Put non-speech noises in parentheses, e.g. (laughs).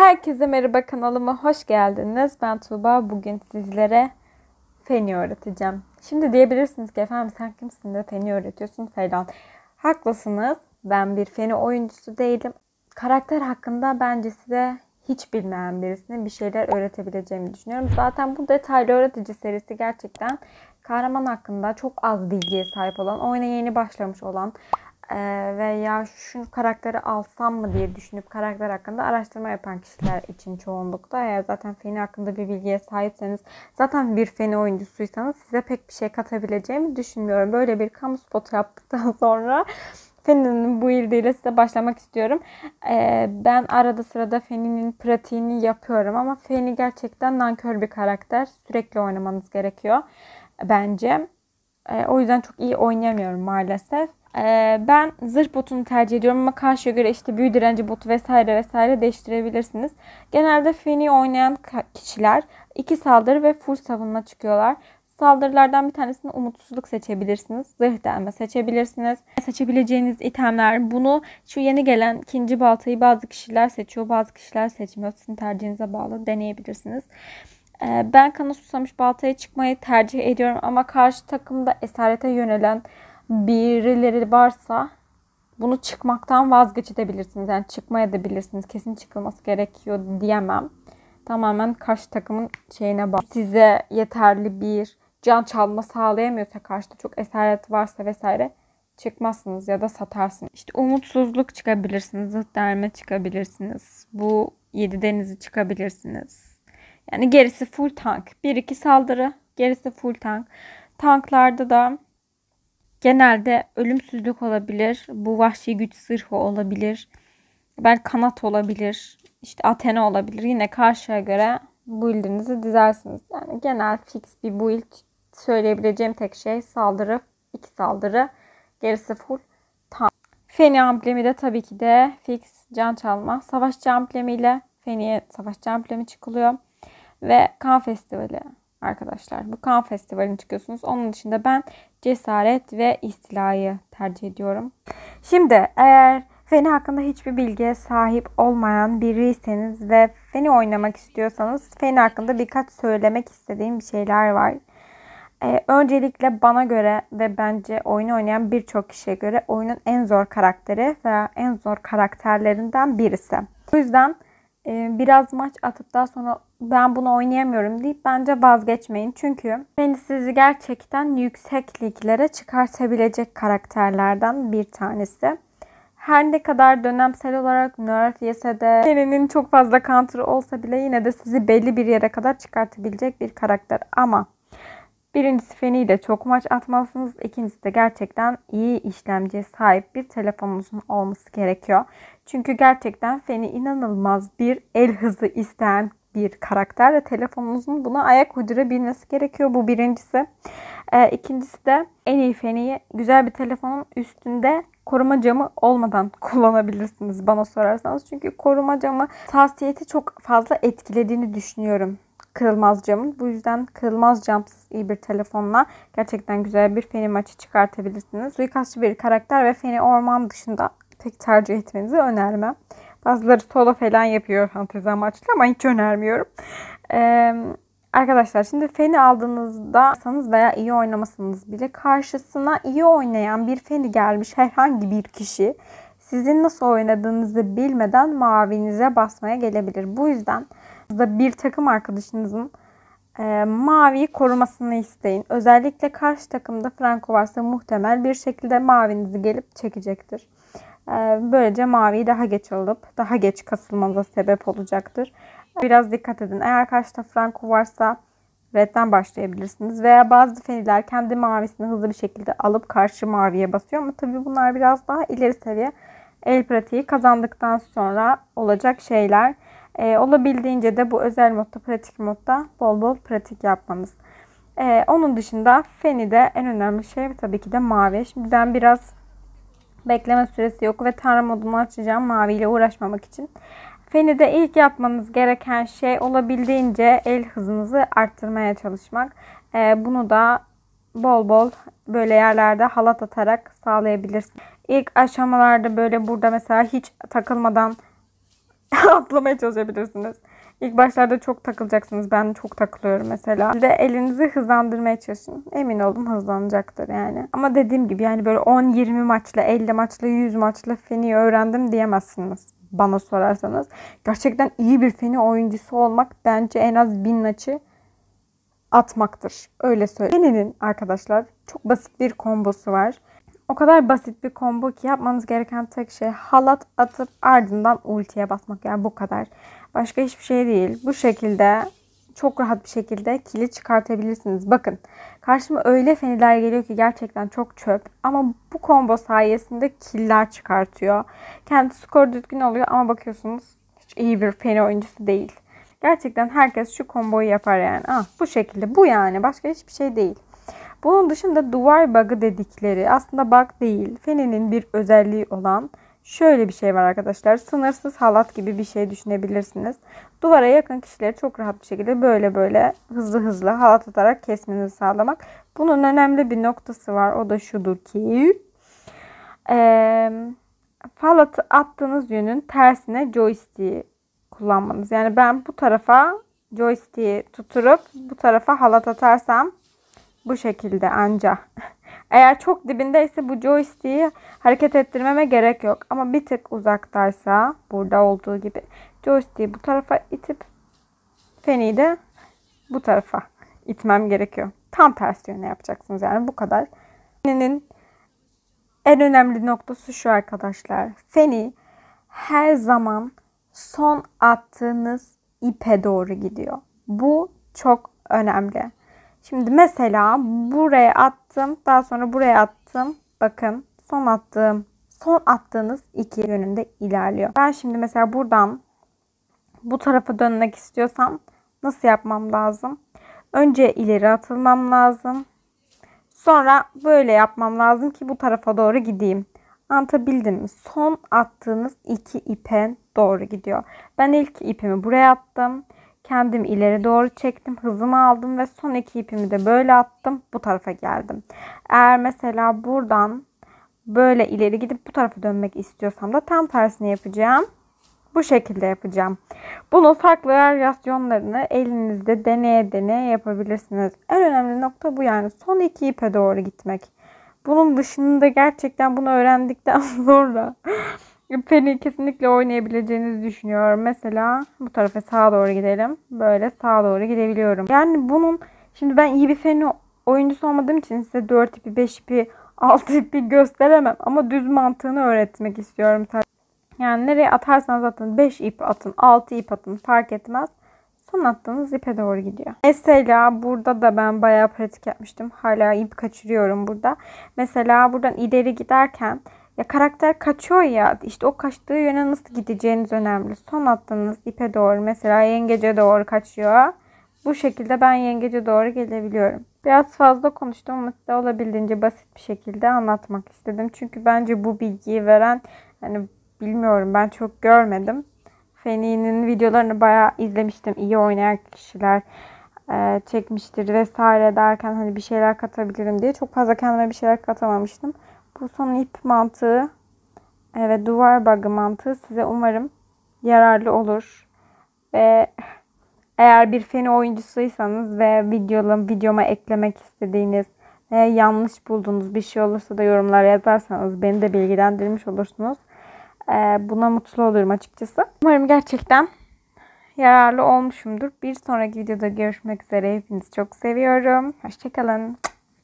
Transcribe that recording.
Herkese merhaba kanalıma hoş geldiniz. Ben Tuğba. Bugün sizlere feni öğreteceğim. Şimdi diyebilirsiniz ki efendim sen kimsin de feni öğretiyorsun falan. Haklısınız. Ben bir feni oyuncusu değilim. Karakter hakkında bence size hiç bilmeyen birisine bir şeyler öğretebileceğimi düşünüyorum. Zaten bu detaylı öğretici serisi gerçekten kahraman hakkında çok az bilgiye sahip olan, oyuna yeni başlamış olan e, veya şu karakteri alsam mı diye düşünüp karakter hakkında araştırma yapan kişiler için çoğunlukta. Eğer zaten Feni hakkında bir bilgiye sahipseniz zaten bir Feni oyuncusuysanız size pek bir şey katabileceğimi düşünmüyorum. Böyle bir kamu spotu yaptıktan (laughs) sonra Feni'nin bu ildiyle size başlamak istiyorum. Ee, ben arada sırada Feni'nin pratiğini yapıyorum ama Feni gerçekten nankör bir karakter. Sürekli oynamanız gerekiyor bence. Ee, o yüzden çok iyi oynayamıyorum maalesef. Ee, ben zırh botunu tercih ediyorum ama karşıya göre işte büyü direnci botu vesaire vesaire değiştirebilirsiniz. Genelde feni oynayan kişiler iki saldırı ve full savunma çıkıyorlar. Saldırılardan bir tanesini umutsuzluk seçebilirsiniz. Zırh delme seçebilirsiniz. Seçebileceğiniz itemler bunu şu yeni gelen ikinci baltayı bazı kişiler seçiyor bazı kişiler seçmiyor. Sizin tercihinize bağlı deneyebilirsiniz. Ee, ben kanı susamış baltaya çıkmayı tercih ediyorum ama karşı takımda esarete yönelen birileri varsa bunu çıkmaktan vazgeçebilirsiniz. Yani çıkmaya da bilirsiniz. Kesin çıkılması gerekiyor diyemem. Tamamen karşı takımın şeyine bağlı. Size yeterli bir can çalma sağlayamıyorsa karşıda çok esaret varsa vesaire çıkmazsınız ya da satarsınız. İşte umutsuzluk çıkabilirsiniz, zıt derme çıkabilirsiniz. Bu yedi denizi çıkabilirsiniz. Yani gerisi full tank. bir iki saldırı, gerisi full tank. Tanklarda da Genelde ölümsüzlük olabilir. Bu vahşi güç zırhı olabilir. Belki kanat olabilir. İşte Athena olabilir. Yine karşıya göre build'inizi dizersiniz. Yani genel fix bir build söyleyebileceğim tek şey saldırı, iki saldırı, gerisi full tam. Feni amblemi de tabii ki de fix can çalma. Savaşçı amblemiyle Feni'ye savaşçı amblemi çıkılıyor. Ve kan festivali arkadaşlar. Bu kan festivaline çıkıyorsunuz. Onun dışında ben cesaret ve istilayı tercih ediyorum. Şimdi eğer Feni hakkında hiçbir bilgiye sahip olmayan biriyseniz ve Feni oynamak istiyorsanız Feni hakkında birkaç söylemek istediğim bir şeyler var. Ee, öncelikle bana göre ve bence oyunu oynayan birçok kişiye göre oyunun en zor karakteri veya en zor karakterlerinden birisi. O yüzden e, biraz maç atıp daha sonra ben bunu oynayamıyorum deyip bence vazgeçmeyin. Çünkü beni sizi gerçekten yüksek liglere çıkartabilecek karakterlerden bir tanesi. Her ne kadar dönemsel olarak nerf yese de serinin çok fazla counter olsa bile yine de sizi belli bir yere kadar çıkartabilecek bir karakter. Ama Birincisi feniyle çok maç atmalısınız. İkincisi de gerçekten iyi işlemciye sahip bir telefonunuzun olması gerekiyor. Çünkü gerçekten feni inanılmaz bir el hızı isteyen bir karakter ve telefonunuzun buna ayak uydurabilmesi gerekiyor. Bu birincisi. Ee, ikincisi de en iyi feniyi güzel bir telefonun üstünde koruma camı olmadan (laughs) kullanabilirsiniz bana sorarsanız. Çünkü koruma camı hassasiyeti çok fazla etkilediğini düşünüyorum kırılmaz camın. Bu yüzden kırılmaz camsız iyi bir telefonla gerçekten güzel bir feni maçı çıkartabilirsiniz. Suikastçı bir karakter ve feni orman dışında pek tercih etmenizi önermem. Bazıları solo falan yapıyor fantezi amaçlı ama hiç önermiyorum. Ee, arkadaşlar şimdi feni aldığınızda sanız veya iyi oynamasınız bile karşısına iyi oynayan bir feni gelmiş herhangi bir kişi sizin nasıl oynadığınızı bilmeden mavinize basmaya gelebilir. Bu yüzden da bir takım arkadaşınızın e, maviyi korumasını isteyin. Özellikle karşı takımda Franco varsa muhtemel bir şekilde mavinizi gelip çekecektir. E, böylece maviyi daha geç alıp daha geç kasılmanıza sebep olacaktır. Biraz dikkat edin. Eğer karşıda Franco varsa redden başlayabilirsiniz. Veya bazı feniler kendi mavisini hızlı bir şekilde alıp karşı maviye basıyor. Ama tabii bunlar biraz daha ileri seviye el pratiği kazandıktan sonra olacak şeyler. E, olabildiğince de bu özel modda, pratik modda bol bol pratik yapmanız. E, onun dışında feni de en önemli şey tabii ki de mavi. Şimdi ben biraz bekleme süresi yok ve tanrı modumu açacağım maviyle uğraşmamak için. feni de ilk yapmanız gereken şey olabildiğince el hızınızı arttırmaya çalışmak. E, bunu da bol bol böyle yerlerde halat atarak sağlayabilirsiniz. İlk aşamalarda böyle burada mesela hiç takılmadan (laughs) atlamaya çalışabilirsiniz. İlk başlarda çok takılacaksınız. Ben çok takılıyorum mesela. Bir de elinizi hızlandırmaya çalışın. Emin olun hızlanacaktır yani. Ama dediğim gibi yani böyle 10-20 maçla, 50 maçla, 100 maçla feni öğrendim diyemezsiniz bana sorarsanız. Gerçekten iyi bir feni oyuncusu olmak bence en az 1000 maçı atmaktır. Öyle söyleyeyim. Feni'nin arkadaşlar çok basit bir kombosu var. O kadar basit bir combo ki yapmanız gereken tek şey halat atıp ardından ultiye basmak. Yani bu kadar. Başka hiçbir şey değil. Bu şekilde çok rahat bir şekilde kili çıkartabilirsiniz. Bakın karşıma öyle feniler geliyor ki gerçekten çok çöp. Ama bu combo sayesinde killer çıkartıyor. Kendi skor düzgün oluyor ama bakıyorsunuz hiç iyi bir feni oyuncusu değil. Gerçekten herkes şu komboyu yapar yani. Ah, bu şekilde bu yani başka hiçbir şey değil. Bunun dışında duvar bug'ı dedikleri aslında bug değil. Fenenin bir özelliği olan şöyle bir şey var arkadaşlar. Sınırsız halat gibi bir şey düşünebilirsiniz. Duvara yakın kişileri çok rahat bir şekilde böyle böyle hızlı hızlı halat atarak kesmenizi sağlamak. Bunun önemli bir noktası var. O da şudur ki ee, attığınız yönün tersine joystick'i kullanmanız. Yani ben bu tarafa joystick'i tuturup bu tarafa halat atarsam bu şekilde anca. (laughs) Eğer çok dibindeyse bu joystick'i hareket ettirmeme gerek yok. Ama bir tık uzaktaysa burada olduğu gibi joystick'i bu tarafa itip feni de bu tarafa itmem gerekiyor. Tam ters yöne yapacaksınız yani bu kadar. Feni'nin en önemli noktası şu arkadaşlar. Feni her zaman son attığınız ipe doğru gidiyor. Bu çok önemli. Şimdi mesela buraya attım. Daha sonra buraya attım. Bakın son attığım son attığınız iki yönünde ilerliyor. Ben şimdi mesela buradan bu tarafa dönmek istiyorsam nasıl yapmam lazım? Önce ileri atılmam lazım. Sonra böyle yapmam lazım ki bu tarafa doğru gideyim. Anlatabildim mi? Son attığınız iki ipe doğru gidiyor. Ben ilk ipimi buraya attım. Kendim ileri doğru çektim. Hızımı aldım ve son iki ipimi de böyle attım. Bu tarafa geldim. Eğer mesela buradan böyle ileri gidip bu tarafa dönmek istiyorsam da tam tersini yapacağım. Bu şekilde yapacağım. Bunun farklı varyasyonlarını elinizde deneye deneye yapabilirsiniz. En önemli nokta bu yani son iki ipe doğru gitmek. Bunun dışında gerçekten bunu öğrendikten (laughs) sonra Feni kesinlikle oynayabileceğinizi düşünüyorum. Mesela bu tarafa sağa doğru gidelim. Böyle sağa doğru gidebiliyorum. Yani bunun şimdi ben iyi bir Feni oyuncusu olmadığım için size 4 ipi, 5 ipi, 6 ipi gösteremem. Ama düz mantığını öğretmek istiyorum. Yani nereye atarsanız atın. 5 ip atın, 6 ip atın fark etmez. Son attığınız ipe doğru gidiyor. Mesela burada da ben bayağı pratik yapmıştım. Hala ip kaçırıyorum burada. Mesela buradan ileri giderken ya karakter kaçıyor ya işte o kaçtığı yöne nasıl gideceğiniz önemli. Son attığınız ipe doğru mesela yengece doğru kaçıyor. Bu şekilde ben yengece doğru gelebiliyorum. Biraz fazla konuştum ama size olabildiğince basit bir şekilde anlatmak istedim. Çünkü bence bu bilgiyi veren hani bilmiyorum ben çok görmedim. Feni'nin videolarını bayağı izlemiştim. İyi oynayan kişiler e, çekmiştir vesaire derken hani bir şeyler katabilirim diye çok fazla kendime bir şeyler katamamıştım. Kuson ip mantığı ve duvar bagı mantığı size umarım yararlı olur. Ve eğer bir feni oyuncusuysanız ve videolam, videoma eklemek istediğiniz e, yanlış bulduğunuz bir şey olursa da yorumlara yazarsanız beni de bilgilendirmiş olursunuz. Ee, buna mutlu olurum açıkçası. Umarım gerçekten yararlı olmuşumdur. Bir sonraki videoda görüşmek üzere. Hepinizi çok seviyorum. Hoşçakalın.